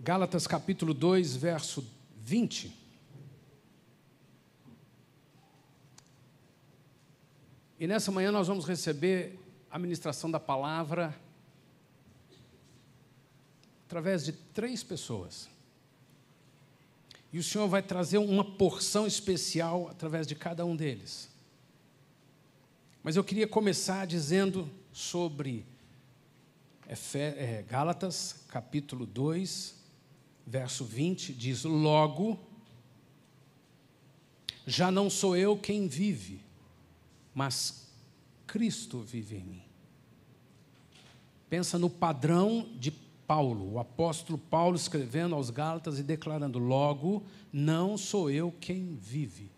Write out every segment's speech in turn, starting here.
Gálatas capítulo 2, verso 20. E nessa manhã nós vamos receber a ministração da palavra através de três pessoas. E o Senhor vai trazer uma porção especial através de cada um deles. Mas eu queria começar dizendo sobre é, Gálatas, capítulo 2, verso 20, diz: Logo, já não sou eu quem vive, mas Cristo vive em mim. Pensa no padrão de Paulo, o apóstolo Paulo escrevendo aos Gálatas e declarando: Logo, não sou eu quem vive.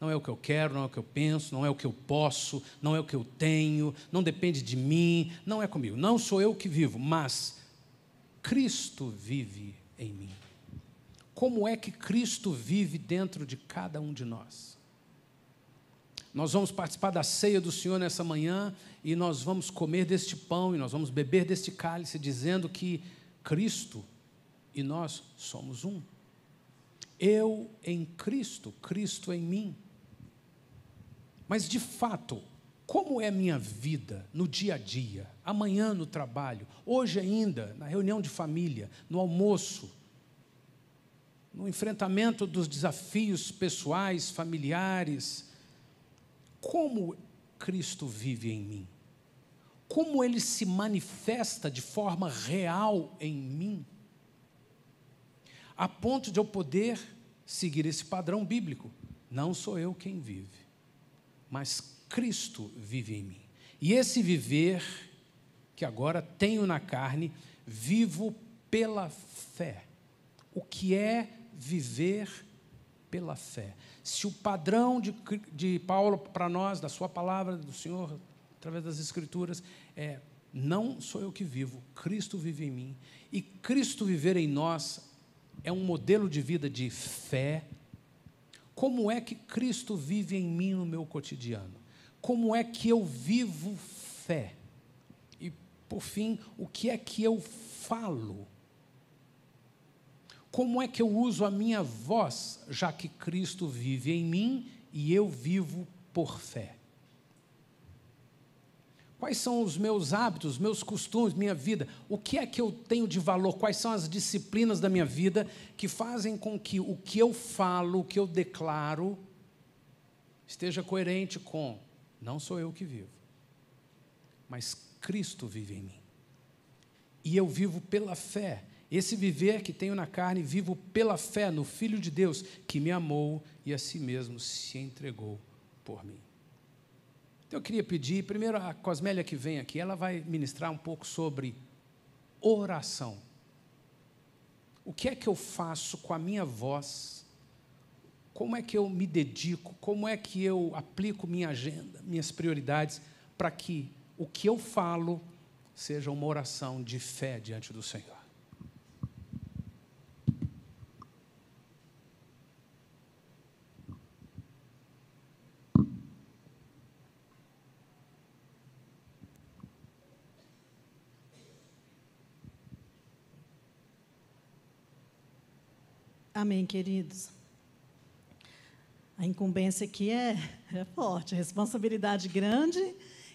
Não é o que eu quero, não é o que eu penso, não é o que eu posso, não é o que eu tenho, não depende de mim, não é comigo. Não sou eu que vivo, mas Cristo vive em mim. Como é que Cristo vive dentro de cada um de nós? Nós vamos participar da ceia do Senhor nessa manhã e nós vamos comer deste pão e nós vamos beber deste cálice, dizendo que Cristo e nós somos um. Eu em Cristo, Cristo em mim. Mas de fato, como é minha vida no dia a dia, amanhã no trabalho, hoje ainda, na reunião de família, no almoço, no enfrentamento dos desafios pessoais, familiares. Como Cristo vive em mim? Como ele se manifesta de forma real em mim? A ponto de eu poder seguir esse padrão bíblico. Não sou eu quem vive, mas Cristo vive em mim. E esse viver que agora tenho na carne, vivo pela fé. O que é viver pela fé? Se o padrão de, de Paulo para nós, da sua palavra, do Senhor, através das Escrituras, é: não sou eu que vivo, Cristo vive em mim. E Cristo viver em nós é um modelo de vida de fé. Como é que Cristo vive em mim no meu cotidiano? como é que eu vivo fé? E, por fim, o que é que eu falo? Como é que eu uso a minha voz, já que Cristo vive em mim e eu vivo por fé? Quais são os meus hábitos, meus costumes, minha vida? O que é que eu tenho de valor? Quais são as disciplinas da minha vida que fazem com que o que eu falo, o que eu declaro, esteja coerente com não sou eu que vivo, mas Cristo vive em mim. E eu vivo pela fé. Esse viver que tenho na carne, vivo pela fé no Filho de Deus, que me amou e a si mesmo se entregou por mim. Então eu queria pedir, primeiro a Cosmélia que vem aqui, ela vai ministrar um pouco sobre oração. O que é que eu faço com a minha voz como é que eu me dedico? Como é que eu aplico minha agenda, minhas prioridades, para que o que eu falo seja uma oração de fé diante do Senhor? Amém, queridos. A incumbência aqui é, é forte, responsabilidade grande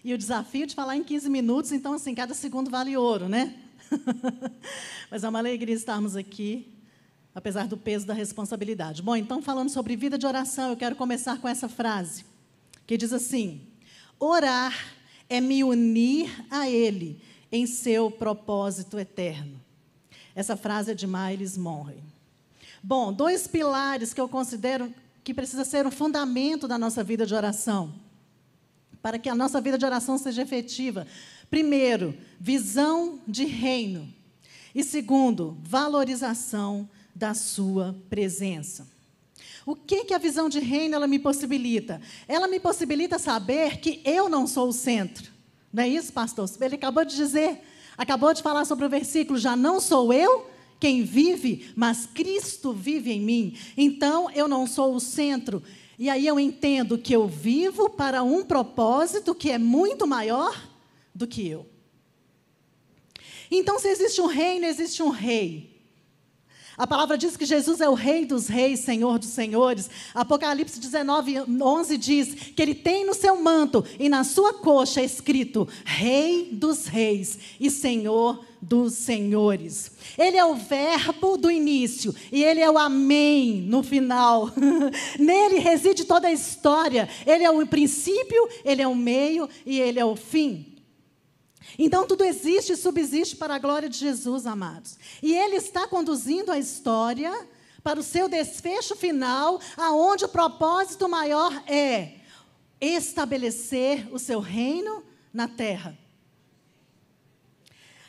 e o desafio de falar em 15 minutos, então, assim, cada segundo vale ouro, né? Mas é uma alegria estarmos aqui, apesar do peso da responsabilidade. Bom, então, falando sobre vida de oração, eu quero começar com essa frase, que diz assim: Orar é me unir a Ele em seu propósito eterno. Essa frase é de Miles Monroe. Bom, dois pilares que eu considero que precisa ser o fundamento da nossa vida de oração, para que a nossa vida de oração seja efetiva. Primeiro, visão de reino. E segundo, valorização da sua presença. O que, que a visão de reino ela me possibilita? Ela me possibilita saber que eu não sou o centro. Não é isso, pastor? Ele acabou de dizer, acabou de falar sobre o versículo, já não sou eu quem vive, mas Cristo vive em mim. Então eu não sou o centro. E aí eu entendo que eu vivo para um propósito que é muito maior do que eu. Então, se existe um reino, existe um rei. A palavra diz que Jesus é o Rei dos Reis, Senhor dos Senhores. Apocalipse 19, 11 diz que ele tem no seu manto e na sua coxa escrito: Rei dos Reis e Senhor dos Senhores. Ele é o Verbo do início e ele é o Amém no final. Nele reside toda a história. Ele é o princípio, ele é o meio e ele é o fim. Então tudo existe e subsiste para a glória de Jesus, amados. E ele está conduzindo a história para o seu desfecho final, aonde o propósito maior é estabelecer o seu reino na terra.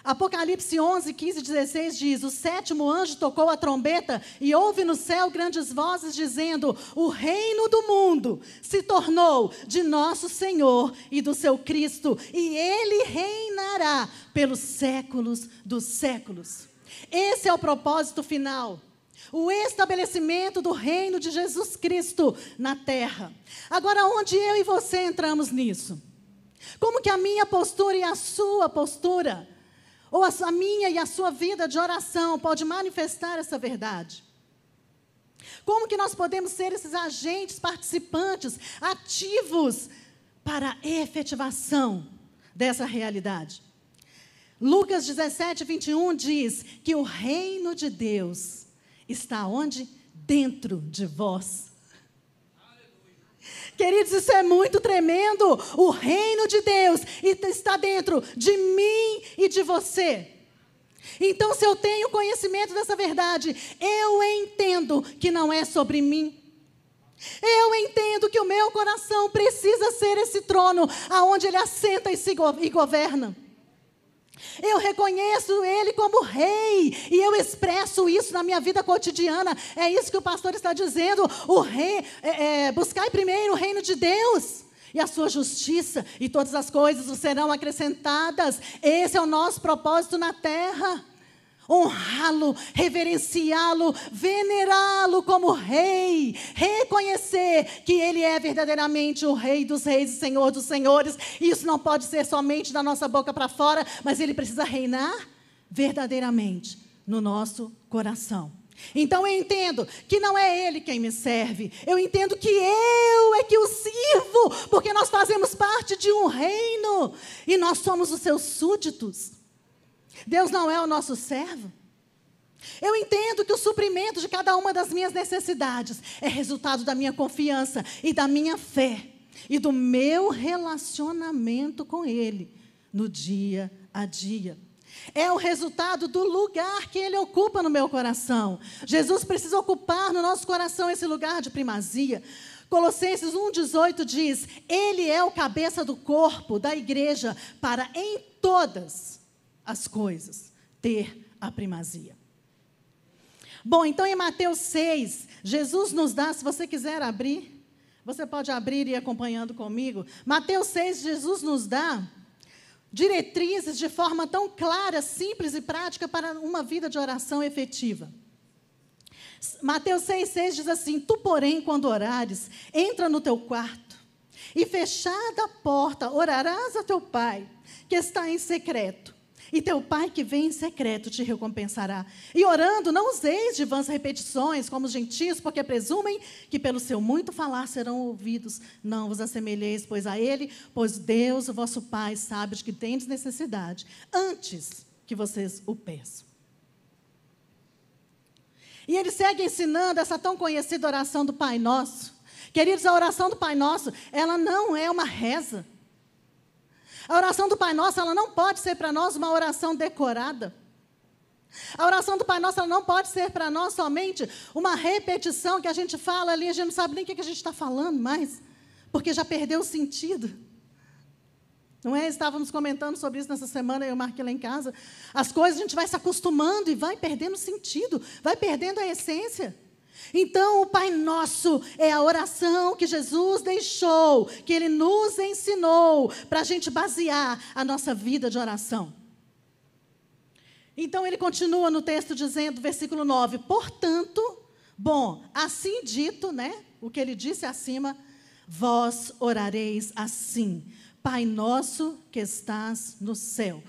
Apocalipse 11, 15, 16 diz: O sétimo anjo tocou a trombeta e houve no céu grandes vozes dizendo: O reino do mundo se tornou de nosso Senhor e do seu Cristo, e ele reinará pelos séculos dos séculos. Esse é o propósito final o estabelecimento do reino de Jesus Cristo na terra. Agora, onde eu e você entramos nisso? Como que a minha postura e a sua postura ou a minha e a sua vida de oração pode manifestar essa verdade? Como que nós podemos ser esses agentes participantes, ativos para a efetivação dessa realidade? Lucas 17, 21 diz que o reino de Deus está onde? Dentro de vós. Queridos, isso é muito tremendo. O reino de Deus está dentro de mim e de você. Então, se eu tenho conhecimento dessa verdade, eu entendo que não é sobre mim. Eu entendo que o meu coração precisa ser esse trono aonde ele assenta e, go e governa. Eu reconheço Ele como Rei e eu expresso isso na minha vida cotidiana. É isso que o pastor está dizendo. O Rei, é, é, buscai primeiro o reino de Deus e a sua justiça e todas as coisas serão acrescentadas. Esse é o nosso propósito na Terra honrá-lo, reverenciá-lo, venerá-lo como rei, reconhecer que ele é verdadeiramente o rei dos reis e senhor dos senhores. Isso não pode ser somente da nossa boca para fora, mas ele precisa reinar verdadeiramente no nosso coração. Então eu entendo que não é Ele quem me serve, eu entendo que eu é que o sirvo, porque nós fazemos parte de um reino e nós somos os seus súditos. Deus não é o nosso servo? Eu entendo que o suprimento de cada uma das minhas necessidades é resultado da minha confiança e da minha fé e do meu relacionamento com Ele no dia a dia. É o resultado do lugar que ele ocupa no meu coração. Jesus precisa ocupar no nosso coração esse lugar de primazia. Colossenses 1,18 diz: Ele é o cabeça do corpo, da igreja, para em todas as coisas, ter a primazia. Bom, então em Mateus 6, Jesus nos dá, se você quiser abrir, você pode abrir e ir acompanhando comigo. Mateus 6, Jesus nos dá diretrizes de forma tão clara, simples e prática para uma vida de oração efetiva. Mateus 6 diz assim: Tu, porém, quando orares, entra no teu quarto e fechada a porta, orarás a teu pai, que está em secreto e teu pai que vem em secreto te recompensará. E orando, não useis de vãs repetições, como os gentios, porque presumem que pelo seu muito falar serão ouvidos. Não vos assemelheis, pois a ele, pois Deus, o vosso Pai, sabe de que tendes necessidade, antes que vocês o peçam. E ele segue ensinando essa tão conhecida oração do Pai Nosso. Queridos, a oração do Pai Nosso, ela não é uma reza. A oração do Pai Nosso, ela não pode ser para nós uma oração decorada. A oração do Pai Nosso, ela não pode ser para nós somente uma repetição que a gente fala ali, a gente não sabe nem o que a gente está falando mais, porque já perdeu o sentido. Não é? Estávamos comentando sobre isso nessa semana, eu marquei lá em casa. As coisas a gente vai se acostumando e vai perdendo sentido, vai perdendo a essência. Então, o Pai Nosso é a oração que Jesus deixou, que Ele nos ensinou, para a gente basear a nossa vida de oração. Então, ele continua no texto dizendo, versículo 9: Portanto, bom, assim dito, né? O que ele disse acima, vós orareis assim: Pai nosso que estás no céu.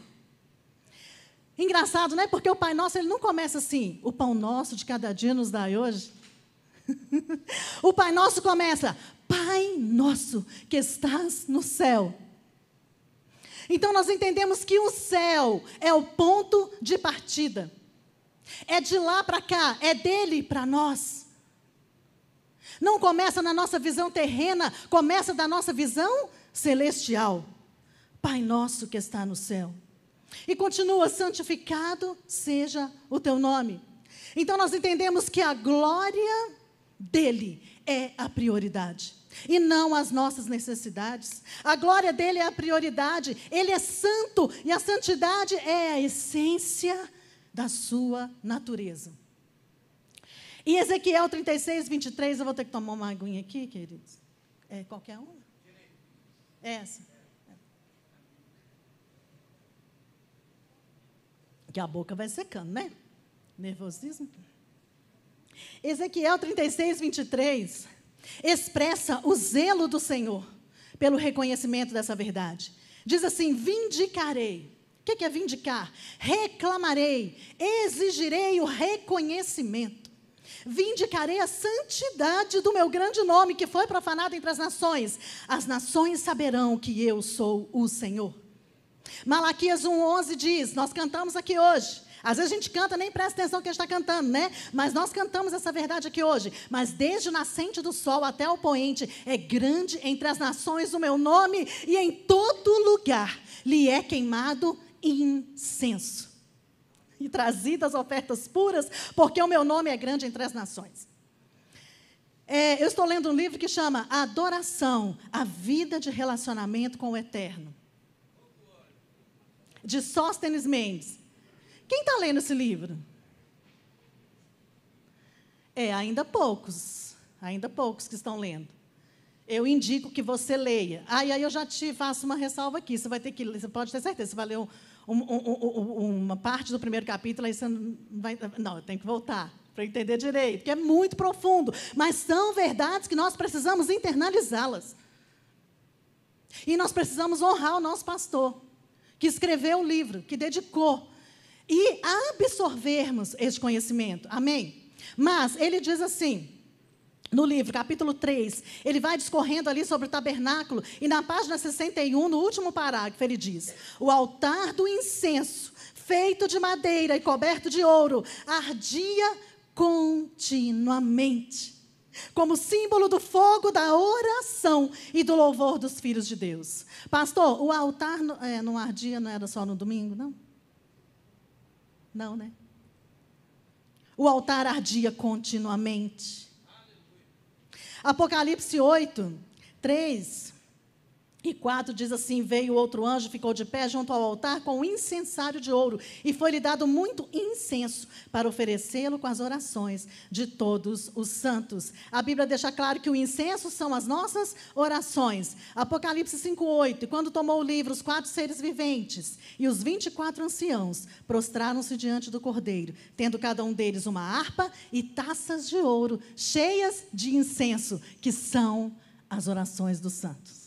Engraçado, né? Porque o Pai Nosso ele não começa assim: o pão nosso de cada dia nos dai hoje. o Pai Nosso começa: Pai Nosso que estás no céu. Então nós entendemos que o céu é o ponto de partida. É de lá para cá, é dele para nós. Não começa na nossa visão terrena, começa da nossa visão celestial. Pai nosso que está no céu. E continua: santificado seja o teu nome. Então nós entendemos que a glória dele é a prioridade e não as nossas necessidades. A glória dele é a prioridade, ele é santo e a santidade é a essência da sua natureza. E Ezequiel 36, 23, eu vou ter que tomar uma aguinha aqui, queridos. É qualquer uma? É essa. Que a boca vai secando, né? Nervosismo. Ezequiel 36, 23 expressa o zelo do Senhor pelo reconhecimento dessa verdade. Diz assim: Vindicarei. O que é vindicar? Reclamarei, exigirei o reconhecimento. Vindicarei a santidade do meu grande nome que foi profanado entre as nações. As nações saberão que eu sou o Senhor. Malaquias 1,11 diz: Nós cantamos aqui hoje. Às vezes a gente canta, nem presta atenção no que a gente está cantando, né? Mas nós cantamos essa verdade aqui hoje. Mas desde o nascente do sol até o poente, é grande entre as nações o meu nome, e em todo lugar lhe é queimado incenso. E trazidas ofertas puras, porque o meu nome é grande entre as nações. É, eu estou lendo um livro que chama Adoração, a vida de relacionamento com o eterno. De Sóstenes Mendes. Quem está lendo esse livro? É, ainda poucos. Ainda poucos que estão lendo. Eu indico que você leia. Ah, e aí eu já te faço uma ressalva aqui. Você vai ter que. Você pode ter certeza. Você vai ler um, um, um, uma parte do primeiro capítulo, aí você não vai. Não, eu tenho que voltar para entender direito, porque é muito profundo. Mas são verdades que nós precisamos internalizá-las. E nós precisamos honrar o nosso pastor, que escreveu o livro, que dedicou e absorvermos esse conhecimento. Amém? Mas ele diz assim, no livro, capítulo 3, ele vai discorrendo ali sobre o tabernáculo, e na página 61, no último parágrafo, ele diz: O altar do incenso, feito de madeira e coberto de ouro, ardia continuamente, como símbolo do fogo da oração e do louvor dos filhos de Deus. Pastor, o altar é, não ardia, não era só no domingo, não? Não, né? O altar ardia continuamente. Apocalipse 8, 3 e 4 diz assim: Veio outro anjo, ficou de pé junto ao altar com um incensário de ouro, e foi-lhe dado muito incenso para oferecê-lo com as orações de todos os santos. A Bíblia deixa claro que o incenso são as nossas orações. Apocalipse 5,8: Quando tomou o livro, os quatro seres viventes e os 24 anciãos prostraram-se diante do cordeiro, tendo cada um deles uma harpa e taças de ouro cheias de incenso, que são as orações dos santos.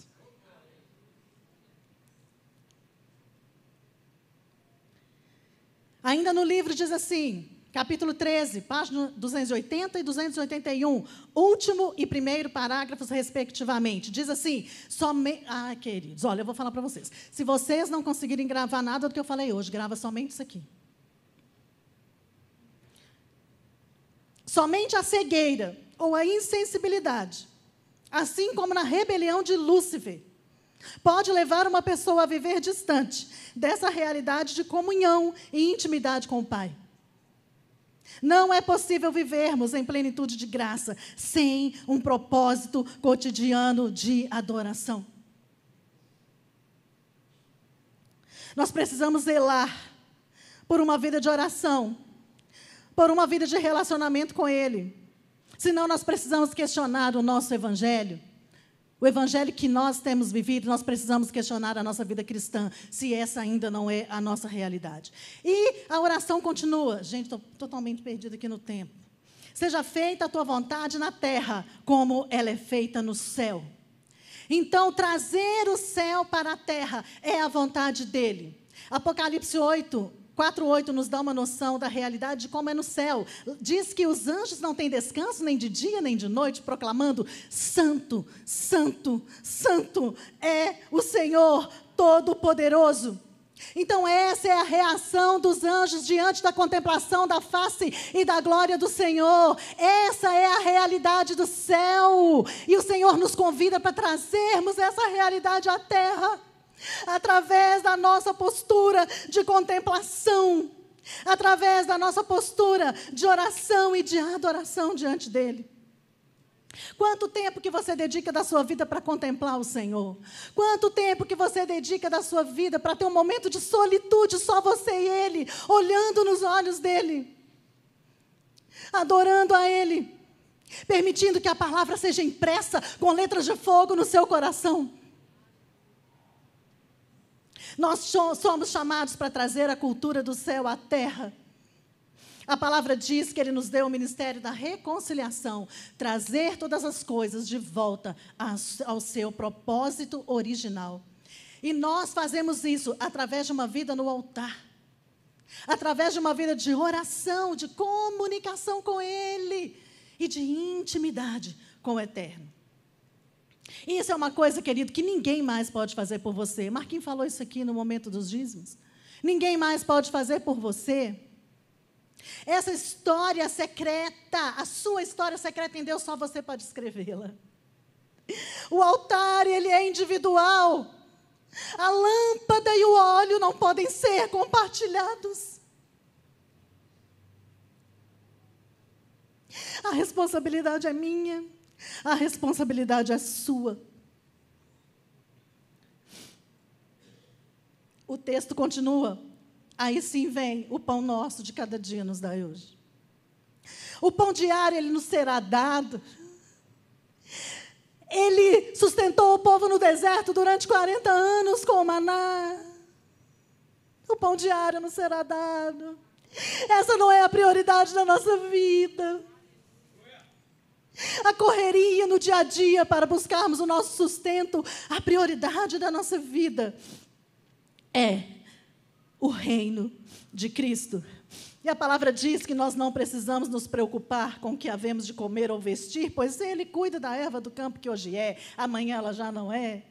Ainda no livro diz assim, capítulo 13, página 280 e 281, último e primeiro parágrafos, respectivamente. Diz assim: somente. Ah, queridos, olha, eu vou falar para vocês. Se vocês não conseguirem gravar nada do que eu falei hoje, grava somente isso aqui. Somente a cegueira ou a insensibilidade, assim como na rebelião de Lúcifer pode levar uma pessoa a viver distante dessa realidade de comunhão e intimidade com o Pai. Não é possível vivermos em plenitude de graça sem um propósito cotidiano de adoração. Nós precisamos zelar por uma vida de oração, por uma vida de relacionamento com Ele. Senão, nós precisamos questionar o nosso Evangelho. O evangelho que nós temos vivido, nós precisamos questionar a nossa vida cristã, se essa ainda não é a nossa realidade. E a oração continua. Gente, estou totalmente perdida aqui no tempo. Seja feita a tua vontade na terra, como ela é feita no céu. Então, trazer o céu para a terra é a vontade dele. Apocalipse 8, 4:8 nos dá uma noção da realidade de como é no céu. Diz que os anjos não têm descanso nem de dia nem de noite, proclamando: Santo, Santo, Santo é o Senhor Todo-Poderoso. Então, essa é a reação dos anjos diante da contemplação da face e da glória do Senhor. Essa é a realidade do céu. E o Senhor nos convida para trazermos essa realidade à terra através da nossa postura de contemplação, através da nossa postura de oração e de adoração diante dEle. Quanto tempo que você dedica da sua vida para contemplar o Senhor? Quanto tempo que você dedica da sua vida para ter um momento de solitude, só você e Ele, olhando nos olhos dEle, adorando a Ele, permitindo que a palavra seja impressa com letras de fogo no seu coração? Nós somos chamados para trazer a cultura do céu à terra. A palavra diz que ele nos deu o ministério da reconciliação, trazer todas as coisas de volta ao seu propósito original. E nós fazemos isso através de uma vida no altar, através de uma vida de oração, de comunicação com Ele e de intimidade com o Eterno. Isso é uma coisa, querido, que ninguém mais pode fazer por você. Marquinhos falou isso aqui no momento dos dízimos. Ninguém mais pode fazer por você. Essa história secreta, a sua história secreta em Deus, só você pode escrevê-la. O altar, ele é individual. A lâmpada e o óleo não podem ser compartilhados. A responsabilidade é minha, a responsabilidade é sua. O texto continua. Aí sim vem o pão nosso de cada dia nos dai hoje. O pão diário ele nos será dado. Ele sustentou o povo no deserto durante 40 anos com o maná. O pão diário nos será dado. Essa não é a prioridade da nossa vida a correria no dia a dia para buscarmos o nosso sustento, a prioridade da nossa vida é o reino de Cristo. E a palavra diz que nós não precisamos nos preocupar com o que havemos de comer ou vestir, pois Ele cuida da erva do campo que hoje é, amanhã ela já não é.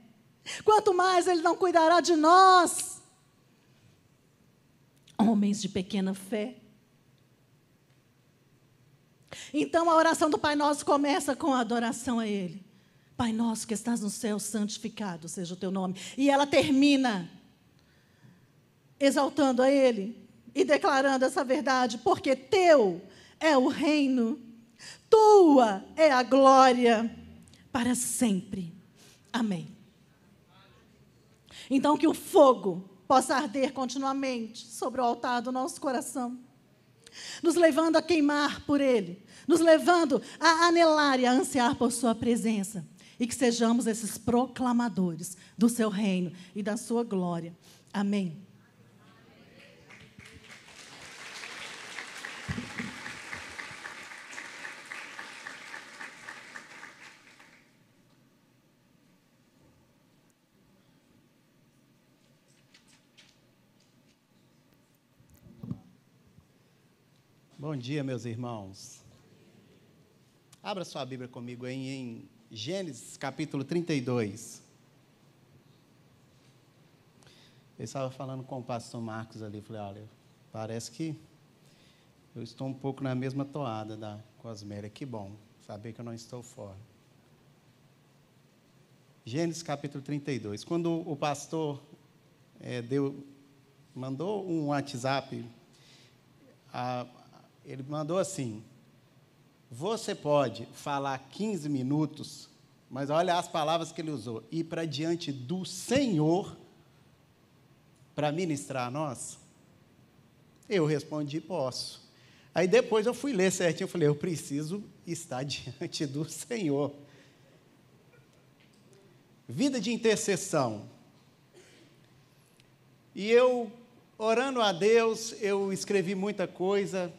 Quanto mais Ele não cuidará de nós, homens de pequena fé. Então a oração do Pai Nosso começa com a adoração a Ele. Pai nosso que estás no céu, santificado seja o teu nome. E ela termina exaltando a Ele e declarando essa verdade, porque teu é o reino, tua é a glória para sempre. Amém. Então, que o fogo possa arder continuamente sobre o altar do nosso coração nos levando a queimar por Ele, nos levando a anelar e a ansiar por Sua presença. E que sejamos esses proclamadores do Seu reino e da Sua glória. Amém. Bom dia, meus irmãos. Abra sua Bíblia comigo aí em Gênesis capítulo 32. Eu estava falando com o pastor Marcos ali, falei, olha, parece que eu estou um pouco na mesma toada da Cosméria. Que bom saber que eu não estou fora. Gênesis capítulo 32. Quando o pastor é, deu, mandou um WhatsApp a, ele mandou assim: Você pode falar 15 minutos, mas olha as palavras que ele usou, ir para diante do Senhor para ministrar a nós? Eu respondi: Posso. Aí depois eu fui ler certinho, eu falei, eu preciso estar diante do Senhor. Vida de intercessão. E eu, orando a Deus, eu escrevi muita coisa,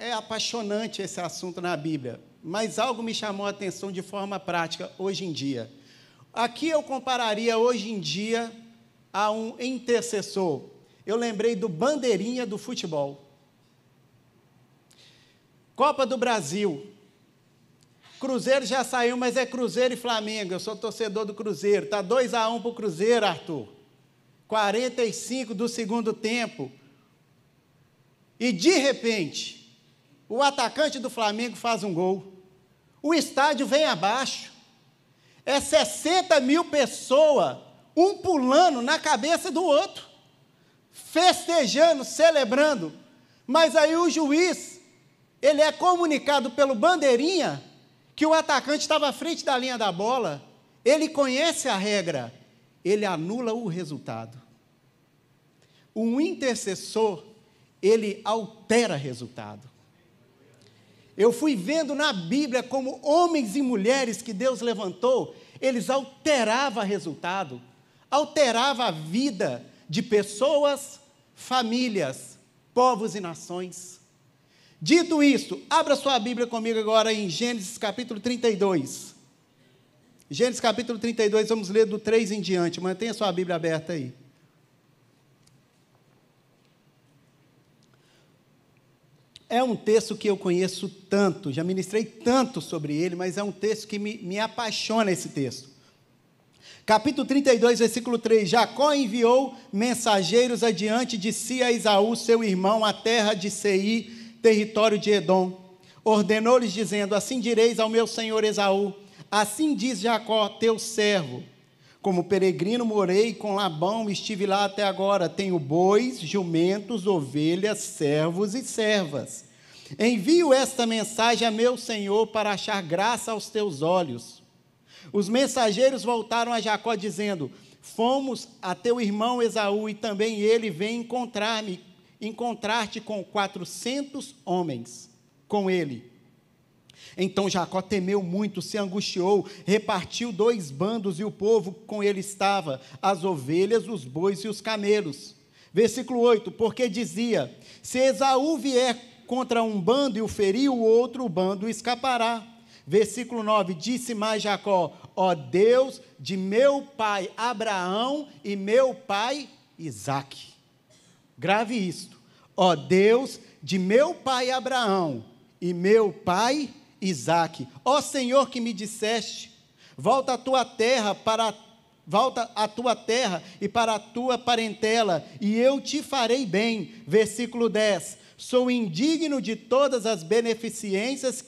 é apaixonante esse assunto na Bíblia, mas algo me chamou a atenção de forma prática hoje em dia. Aqui eu compararia hoje em dia a um intercessor. Eu lembrei do bandeirinha do futebol. Copa do Brasil. Cruzeiro já saiu, mas é Cruzeiro e Flamengo. Eu sou torcedor do Cruzeiro. Tá 2 a 1 um para o Cruzeiro, Arthur. 45 do segundo tempo. E de repente, o atacante do Flamengo faz um gol, o estádio vem abaixo, é 60 mil pessoas, um pulando na cabeça do outro, festejando, celebrando, mas aí o juiz, ele é comunicado pelo bandeirinha que o atacante estava à frente da linha da bola, ele conhece a regra, ele anula o resultado. Um intercessor, ele altera resultado. Eu fui vendo na Bíblia como homens e mulheres que Deus levantou, eles alteravam resultado, alterava a vida de pessoas, famílias, povos e nações. Dito isso, abra sua Bíblia comigo agora em Gênesis capítulo 32. Gênesis capítulo 32, vamos ler do 3 em diante. Mantenha sua Bíblia aberta aí. É um texto que eu conheço tanto, já ministrei tanto sobre ele, mas é um texto que me, me apaixona esse texto. Capítulo 32, versículo 3: Jacó enviou mensageiros adiante de si a Esaú, seu irmão, à terra de Sei, território de Edom. Ordenou-lhes, dizendo: Assim direis ao meu senhor Esaú: Assim diz Jacó, teu servo. Como peregrino morei com Labão, estive lá até agora. Tenho bois, jumentos, ovelhas, servos e servas. Envio esta mensagem a meu senhor para achar graça aos teus olhos. Os mensageiros voltaram a Jacó dizendo: Fomos a teu irmão Esaú e também ele vem encontrar-me, encontrar-te com quatrocentos homens. Com ele então Jacó temeu muito, se angustiou, repartiu dois bandos e o povo com ele estava, as ovelhas, os bois e os camelos. Versículo 8: Porque dizia: Se Esaú vier contra um bando e o ferir, o outro bando escapará. Versículo 9: Disse mais Jacó: Ó Deus de meu pai Abraão e meu pai Isaque. Grave isto. Ó Deus de meu pai Abraão e meu pai Isaac: Ó oh Senhor que me disseste, volta à tua terra para volta à tua terra e para a tua parentela, e eu te farei bem. Versículo 10. Sou indigno de todas as beneficências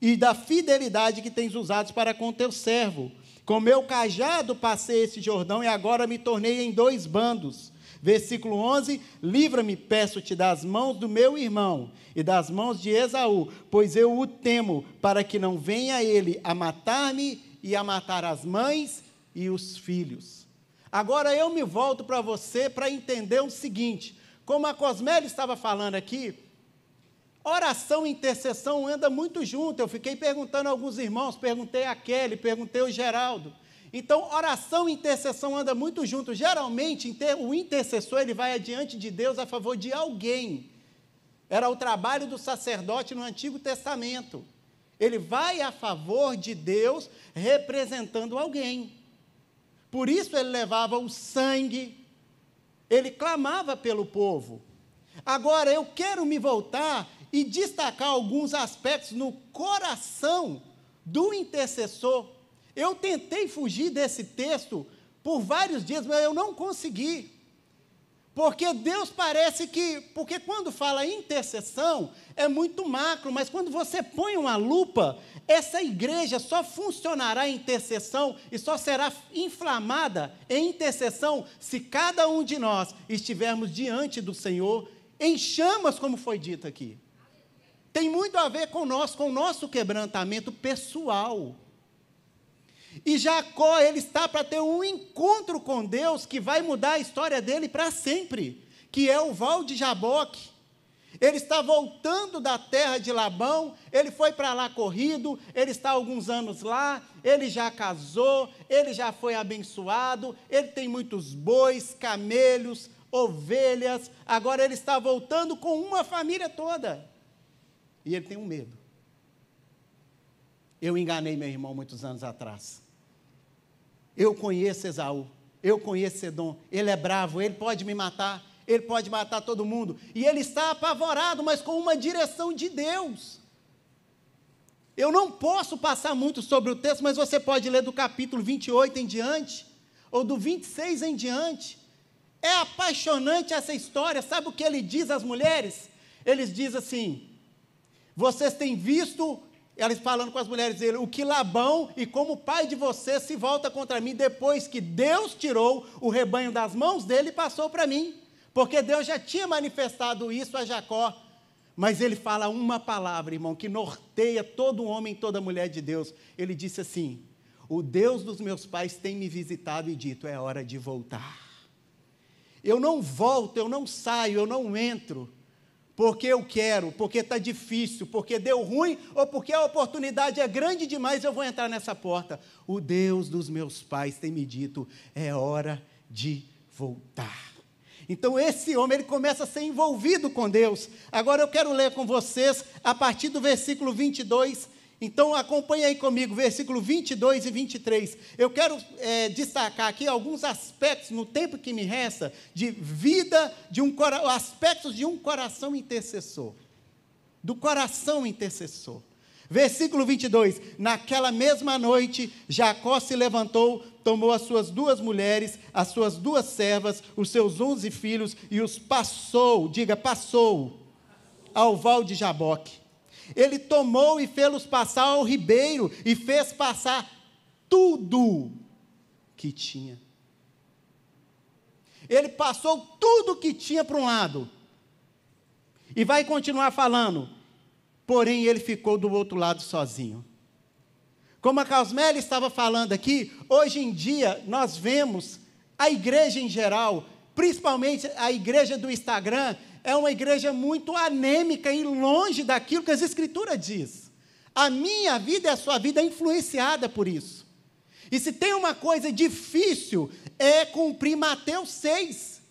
e da fidelidade que tens usado para com teu servo. Com meu cajado passei esse Jordão e agora me tornei em dois bandos. Versículo 11: Livra-me, peço-te, das mãos do meu irmão e das mãos de Esaú, pois eu o temo, para que não venha ele a matar-me e a matar as mães e os filhos. Agora eu me volto para você para entender o seguinte: como a Cosmélia estava falando aqui, oração e intercessão anda muito junto. Eu fiquei perguntando a alguns irmãos, perguntei a Kelly, perguntei ao Geraldo. Então, oração e intercessão andam muito juntos. Geralmente, o intercessor ele vai adiante de Deus a favor de alguém. Era o trabalho do sacerdote no Antigo Testamento. Ele vai a favor de Deus representando alguém. Por isso ele levava o sangue, ele clamava pelo povo. Agora eu quero me voltar e destacar alguns aspectos no coração do intercessor eu tentei fugir desse texto por vários dias, mas eu não consegui. Porque Deus parece que, porque quando fala intercessão, é muito macro, mas quando você põe uma lupa, essa igreja só funcionará em intercessão e só será inflamada em intercessão se cada um de nós estivermos diante do Senhor em chamas, como foi dito aqui. Tem muito a ver com nós, com o nosso quebrantamento pessoal. E Jacó, ele está para ter um encontro com Deus que vai mudar a história dele para sempre, que é o Val de Jaboque. Ele está voltando da terra de Labão, ele foi para lá corrido, ele está alguns anos lá, ele já casou, ele já foi abençoado, ele tem muitos bois, camelhos, ovelhas, agora ele está voltando com uma família toda. E ele tem um medo. Eu enganei meu irmão muitos anos atrás. Eu conheço Esaú, eu conheço Edom, ele é bravo, ele pode me matar, ele pode matar todo mundo. E ele está apavorado, mas com uma direção de Deus. Eu não posso passar muito sobre o texto, mas você pode ler do capítulo 28 em diante, ou do 26 em diante. É apaixonante essa história. Sabe o que ele diz às mulheres? Eles diz assim: Vocês têm visto elas falando com as mulheres dizendo: o que Labão e como o pai de você se volta contra mim depois que Deus tirou o rebanho das mãos dele e passou para mim. Porque Deus já tinha manifestado isso a Jacó. Mas ele fala uma palavra, irmão, que norteia todo homem e toda mulher de Deus. Ele disse assim: O Deus dos meus pais tem me visitado e dito: é hora de voltar. Eu não volto, eu não saio, eu não entro porque eu quero, porque está difícil, porque deu ruim ou porque a oportunidade é grande demais, eu vou entrar nessa porta. O Deus dos meus pais tem me dito: é hora de voltar. Então esse homem ele começa a ser envolvido com Deus. Agora eu quero ler com vocês a partir do versículo 22 então acompanha aí comigo, versículo 22 e 23. Eu quero é, destacar aqui alguns aspectos no tempo que me resta de vida de um aspectos de um coração intercessor, do coração intercessor. Versículo 22: Naquela mesma noite, Jacó se levantou, tomou as suas duas mulheres, as suas duas servas, os seus onze filhos e os passou, diga, passou, ao val de Jaboque ele tomou e fê-los passar ao ribeiro e fez passar tudo que tinha. Ele passou tudo que tinha para um lado. E vai continuar falando. Porém, ele ficou do outro lado sozinho. Como a Cosmélia estava falando aqui, hoje em dia nós vemos a igreja em geral, principalmente a igreja do Instagram, é uma igreja muito anêmica e longe daquilo que as Escrituras diz. A minha vida e a sua vida é influenciada por isso. E se tem uma coisa difícil é cumprir Mateus 6.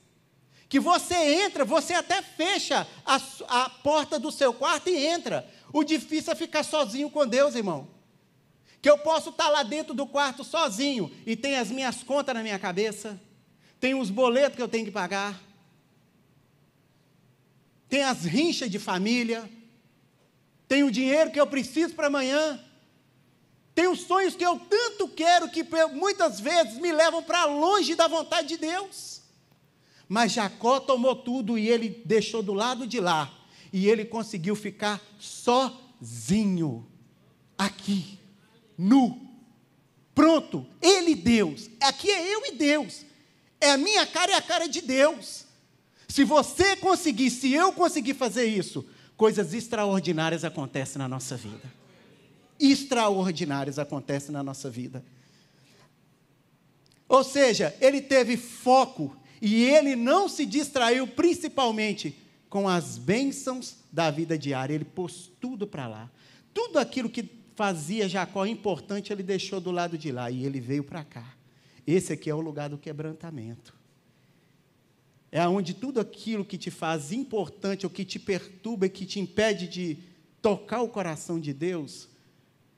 Que você entra, você até fecha a, a porta do seu quarto e entra. O difícil é ficar sozinho com Deus, irmão. Que eu posso estar tá lá dentro do quarto sozinho e tem as minhas contas na minha cabeça, tem os boletos que eu tenho que pagar, tem as rinchas de família, tem o dinheiro que eu preciso para amanhã, tem os sonhos que eu tanto quero que muitas vezes me levam para longe da vontade de Deus. Mas Jacó tomou tudo e ele deixou do lado de lá, e ele conseguiu ficar sozinho, aqui, nu, pronto, ele e Deus, aqui é eu e Deus, é a minha cara e a cara de Deus. Se você conseguir, se eu conseguir fazer isso, coisas extraordinárias acontecem na nossa vida. Extraordinárias acontecem na nossa vida. Ou seja, ele teve foco e ele não se distraiu principalmente com as bênçãos da vida diária. Ele pôs tudo para lá. Tudo aquilo que fazia Jacó importante, ele deixou do lado de lá e ele veio para cá. Esse aqui é o lugar do quebrantamento é onde tudo aquilo que te faz importante, ou que te perturba, que te impede de tocar o coração de Deus,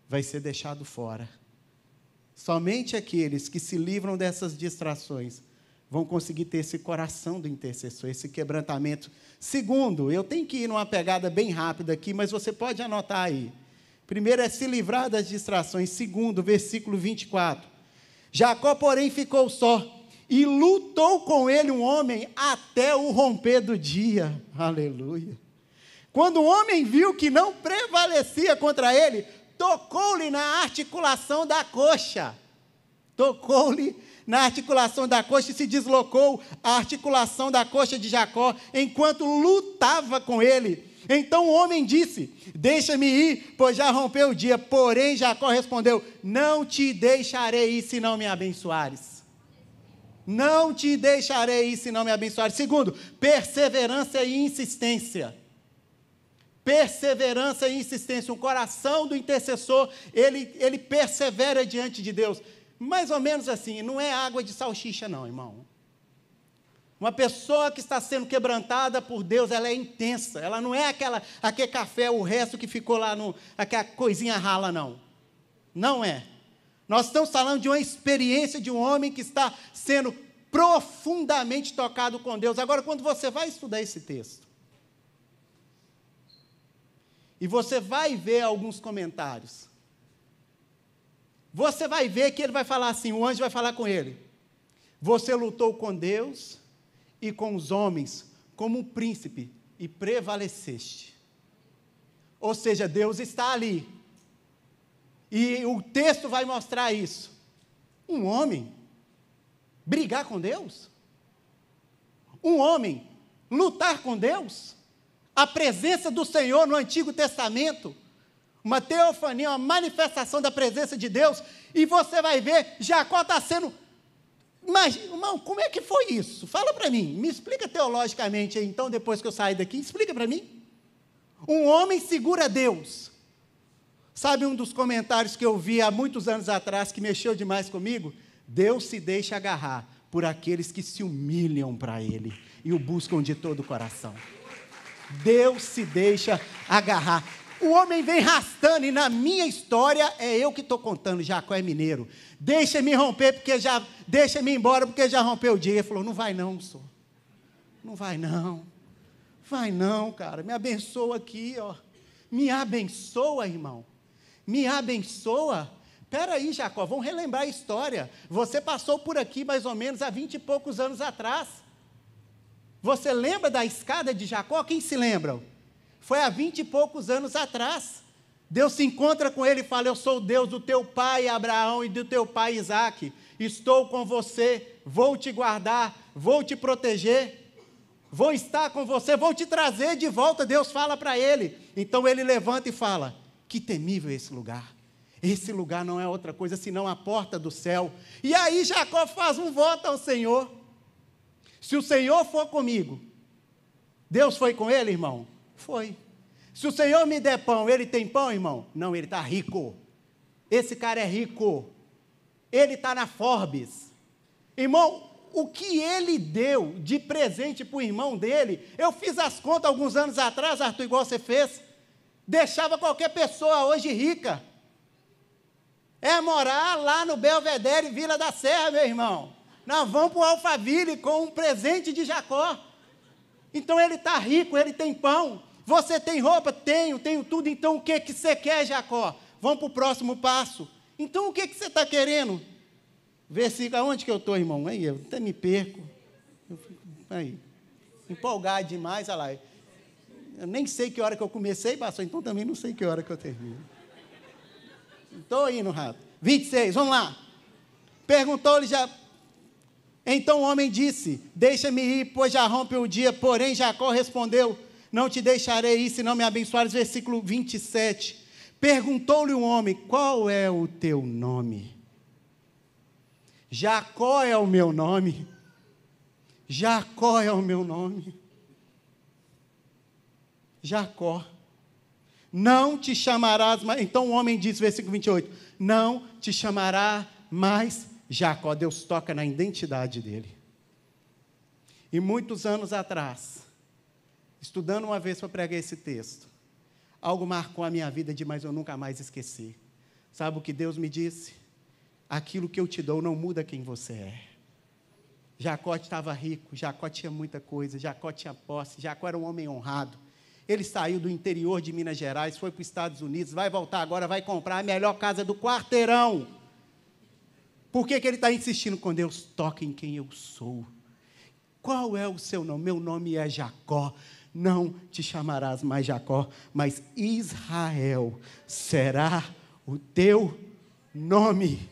vai ser deixado fora. Somente aqueles que se livram dessas distrações vão conseguir ter esse coração do intercessor, esse quebrantamento. Segundo, eu tenho que ir numa pegada bem rápida aqui, mas você pode anotar aí. Primeiro é se livrar das distrações. Segundo, versículo 24. Jacó, porém, ficou só e lutou com ele um homem até o romper do dia. Aleluia. Quando o homem viu que não prevalecia contra ele, tocou-lhe na articulação da coxa. Tocou-lhe na articulação da coxa e se deslocou a articulação da coxa de Jacó enquanto lutava com ele. Então o homem disse: Deixa-me ir, pois já rompeu o dia. Porém, Jacó respondeu: Não te deixarei ir se não me abençoares. Não te deixarei ir se não me abençoar. Segundo, perseverança e insistência. Perseverança e insistência. O coração do intercessor, ele, ele persevera diante de Deus. Mais ou menos assim, não é água de salsicha, não, irmão. Uma pessoa que está sendo quebrantada por Deus, ela é intensa. Ela não é aquela aquele café, o resto que ficou lá no aquela coisinha rala não. Não é. Nós estamos falando de uma experiência de um homem que está sendo profundamente tocado com Deus. Agora, quando você vai estudar esse texto, e você vai ver alguns comentários, você vai ver que ele vai falar assim: o anjo vai falar com ele. Você lutou com Deus e com os homens, como um príncipe, e prevaleceste. Ou seja, Deus está ali e o texto vai mostrar isso. Um homem brigar com Deus? Um homem lutar com Deus? A presença do Senhor no Antigo Testamento, uma teofania, uma manifestação da presença de Deus, e você vai ver, Jacó está sendo. Mas, irmão, como é que foi isso? Fala para mim, me explica teologicamente, então, depois que eu sair daqui, explica para mim. Um homem segura Deus, Sabe um dos comentários que eu vi há muitos anos atrás que mexeu demais comigo? Deus se deixa agarrar por aqueles que se humilham para Ele e o buscam de todo o coração. Deus se deixa agarrar. O homem vem rastando, e na minha história é eu que estou contando, Jacó é mineiro. Deixa-me romper, porque já. Deixa-me embora, porque já rompeu o dia. Ele falou: não vai não, senhor. Não vai não. Vai não, cara. Me abençoa aqui, ó. Me abençoa, irmão me abençoa? Peraí, Jacó, vamos relembrar a história. Você passou por aqui mais ou menos há vinte e poucos anos atrás. Você lembra da escada de Jacó? Quem se lembra? Foi há vinte e poucos anos atrás. Deus se encontra com ele e fala: Eu sou o Deus do teu pai Abraão e do teu pai Isaac. Estou com você, vou te guardar, vou te proteger, vou estar com você, vou te trazer de volta. Deus fala para ele. Então ele levanta e fala: que temível é esse lugar! Esse lugar não é outra coisa senão a porta do céu. E aí Jacó faz um voto ao Senhor. Se o Senhor for comigo, Deus foi com ele, irmão? Foi. Se o Senhor me der pão, ele tem pão, irmão? Não, ele está rico. Esse cara é rico. Ele está na Forbes. Irmão, o que ele deu de presente para o irmão dele, eu fiz as contas alguns anos atrás, Arthur, igual você fez deixava qualquer pessoa hoje rica. É morar lá no Belvedere, Vila da Serra, meu irmão. Nós vamos para o Alphaville com um presente de Jacó. Então ele está rico, ele tem pão. Você tem roupa? Tenho, tenho tudo. Então o que, que você quer, Jacó? Vamos para o próximo passo. Então o que, que você está querendo? Versículo, aonde que eu estou, irmão? Aí, eu até me perco. Eu fico, aí, empolgado demais, olha lá. Eu nem sei que hora que eu comecei, passou, então também não sei que hora que eu termino. Estou indo rápido. 26, vamos lá. Perguntou-lhe já. Então o homem disse: Deixa-me ir, pois já rompe o dia. Porém, Jacó respondeu: Não te deixarei ir se não me abençoares. Versículo 27. Perguntou-lhe o homem: Qual é o teu nome? Jacó é o meu nome. Jacó é o meu nome. Jacó. Não te chamarás mais. Então o homem diz, versículo 28, não te chamará mais Jacó. Deus toca na identidade dele. E muitos anos atrás, estudando uma vez para pregar esse texto, algo marcou a minha vida demais, eu nunca mais esqueci. Sabe o que Deus me disse? Aquilo que eu te dou não muda quem você é. Jacó estava rico, Jacó tinha muita coisa, Jacó tinha posse, Jacó era um homem honrado. Ele saiu do interior de Minas Gerais, foi para os Estados Unidos, vai voltar agora, vai comprar a melhor casa do quarteirão. Por que, que ele está insistindo com Deus? Toque em quem eu sou. Qual é o seu nome? Meu nome é Jacó. Não te chamarás mais Jacó, mas Israel será o teu nome.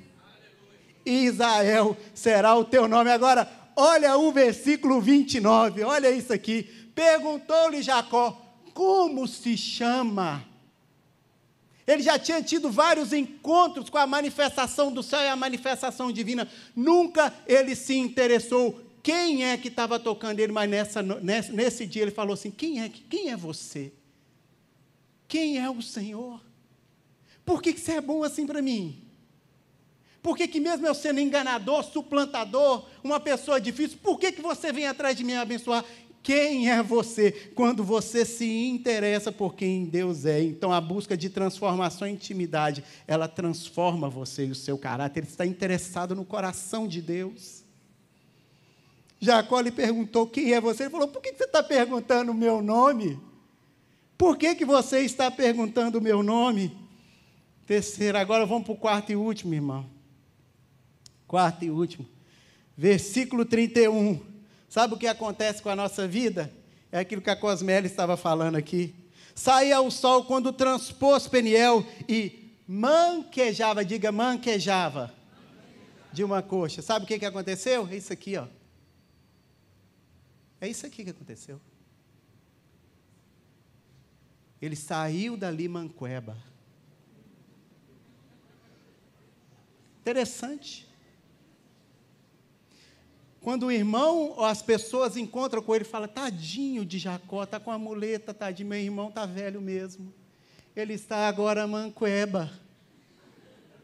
Israel será o teu nome. Agora, olha o versículo 29, olha isso aqui. Perguntou-lhe Jacó: como se chama? Ele já tinha tido vários encontros com a manifestação do céu e a manifestação divina. Nunca ele se interessou quem é que estava tocando ele, mas nessa, nesse, nesse dia ele falou assim: quem é, quem é você? Quem é o Senhor? Por que, que você é bom assim para mim? Por que, que, mesmo eu sendo enganador, suplantador, uma pessoa difícil, por que, que você vem atrás de mim abençoar? Quem é você quando você se interessa por quem Deus é? Então a busca de transformação e intimidade, ela transforma você e o seu caráter. Ele está interessado no coração de Deus. Jacó lhe perguntou quem é você. Ele falou: por que você está perguntando o meu nome? Por que, que você está perguntando o meu nome? Terceiro, agora vamos para o quarto e último, irmão. Quarto e último. Versículo 31. Sabe o que acontece com a nossa vida? É aquilo que a Cosmélia estava falando aqui. Saía o sol quando transpôs Peniel e manquejava, diga manquejava, de uma coxa. Sabe o que, que aconteceu? É isso aqui, ó. É isso aqui que aconteceu. Ele saiu dali manqueba. Interessante. Quando o irmão ou as pessoas encontram com ele, fala: "Tadinho de Jacó, tá com a muleta, tadinho, tá meu irmão tá velho mesmo. Ele está agora mancueba.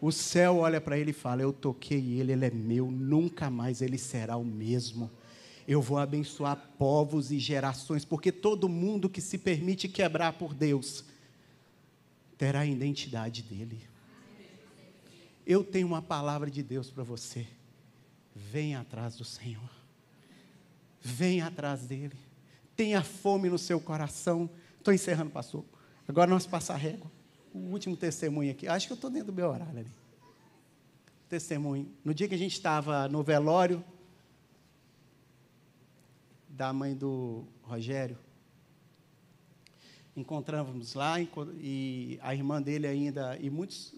O céu olha para ele e fala: "Eu toquei ele, ele é meu, nunca mais ele será o mesmo." eu vou abençoar povos e gerações, porque todo mundo que se permite quebrar por Deus terá a identidade dele. Eu tenho uma palavra de Deus para você. Venha atrás do Senhor. Venha atrás dele. Tenha fome no seu coração. Estou encerrando, pastor. Agora nós passar régua. O último testemunho aqui. Acho que eu estou dentro do meu horário ali. Testemunho. No dia que a gente estava no velório da mãe do Rogério, encontrávamos lá e a irmã dele ainda e muitos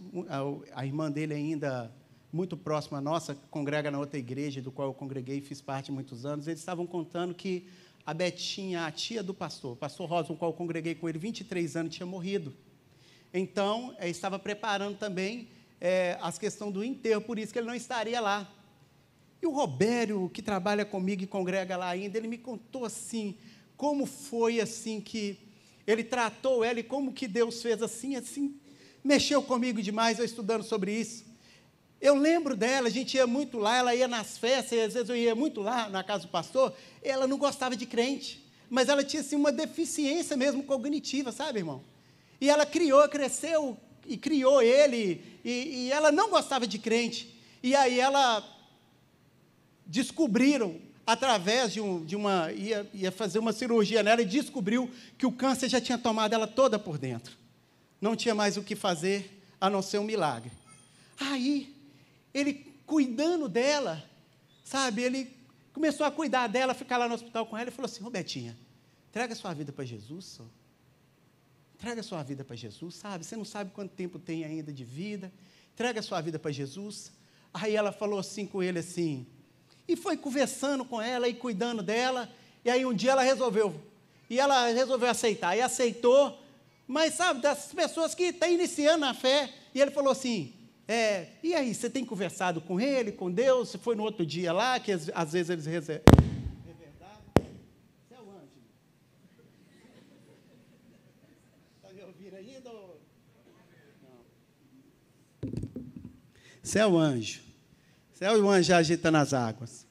a irmã dele ainda muito próximo à nossa, congrega na outra igreja, do qual eu congreguei e fiz parte muitos anos, eles estavam contando que a Betinha, a tia do pastor, o pastor Rosa, com o qual eu congreguei com ele 23 anos, tinha morrido. Então, eh, estava preparando também é, as questões do enterro, por isso que ele não estaria lá. E o Robério, que trabalha comigo e congrega lá ainda, ele me contou assim, como foi assim que ele tratou ela e como que Deus fez assim, assim, mexeu comigo demais, eu estudando sobre isso. Eu lembro dela, a gente ia muito lá, ela ia nas festas, e às vezes eu ia muito lá na casa do pastor, ela não gostava de crente, mas ela tinha assim, uma deficiência mesmo cognitiva, sabe, irmão? E ela criou, cresceu e criou ele, e, e ela não gostava de crente. E aí ela descobriram através de, um, de uma. Ia, ia, fazer uma cirurgia nela e descobriu que o câncer já tinha tomado ela toda por dentro. Não tinha mais o que fazer a não ser um milagre. Aí, ele cuidando dela, sabe? Ele começou a cuidar dela, ficar lá no hospital com ela e falou assim: Robertinha, entrega sua vida para Jesus, só. Entrega sua vida para Jesus, sabe? Você não sabe quanto tempo tem ainda de vida. Entrega sua vida para Jesus. Aí ela falou assim com ele assim, e foi conversando com ela e cuidando dela. E aí um dia ela resolveu, e ela resolveu aceitar, e aceitou. Mas sabe, das pessoas que estão tá iniciando a fé, e ele falou assim: é, e aí, você tem conversado com ele, com Deus? Você foi no outro dia lá, que às, às vezes eles reservam. É você é o anjo? Está me ouvindo ainda? Não. Você é o anjo. Você é o anjo agitando as águas.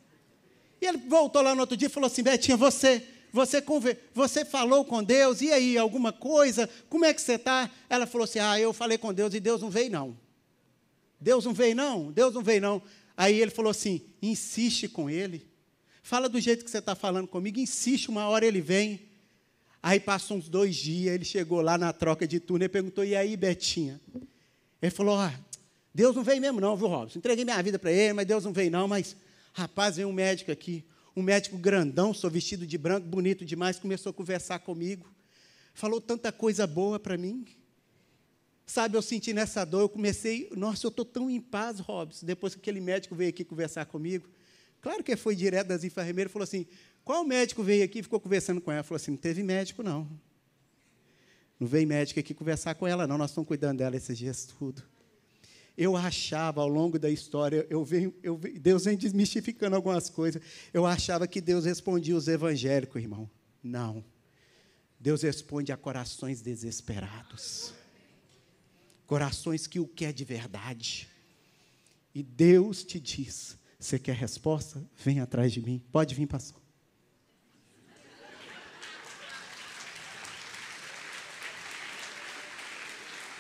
E ele voltou lá no outro dia e falou assim: Betinha, você você, conver... você falou com Deus, e aí, alguma coisa? Como é que você está? Ela falou assim: Ah, eu falei com Deus e Deus não veio, não. Deus não veio, não? Deus não veio, não. Aí ele falou assim: insiste com ele. Fala do jeito que você está falando comigo, insiste, uma hora ele vem. Aí passou uns dois dias, ele chegou lá na troca de turno e perguntou: e aí, Betinha? Ele falou: ah, Deus não veio mesmo, não, viu, Robson? Entreguei minha vida para ele, mas Deus não veio, não. Mas, rapaz, veio um médico aqui, um médico grandão, sou vestido de branco, bonito demais, começou a conversar comigo. Falou tanta coisa boa para mim. Sabe, eu senti nessa dor, eu comecei, nossa, eu estou tão em paz, Robson, depois que aquele médico veio aqui conversar comigo. Claro que foi direto das enfermeiras, falou assim, qual médico veio aqui e ficou conversando com ela? Falou assim, não teve médico, não. Não veio médico aqui conversar com ela, não, nós estamos cuidando dela esses dias tudo. Eu achava, ao longo da história, eu venho, eu, Deus vem desmistificando algumas coisas, eu achava que Deus respondia os evangélicos, irmão. Não. Deus responde a corações desesperados corações que o quer de verdade. E Deus te diz: você quer resposta? Vem atrás de mim. Pode vir, pastor.